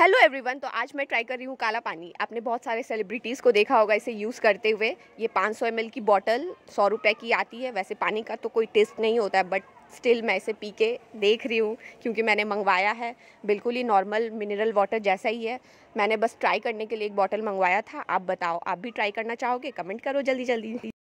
hello everyone तो आज मैं ट्राई कर रही हूँ काला पानी आपने बहुत सारे सेलिब्रिटीज़ को देखा होगा इसे यूज़ करते हुए ये 500 सौ की बॉटल सौ रुपये की आती है वैसे पानी का तो कोई टेस्ट नहीं होता है बट स्टिल मैं इसे पी के देख रही हूँ क्योंकि मैंने मंगवाया है बिल्कुल ही नॉर्मल मिनरल वाटर जैसा ही है मैंने बस ट्राई करने के लिए एक बॉटल मंगवाया था आप बताओ आप भी ट्राई करना चाहोगे कमेंट करो जल्दी जल्दी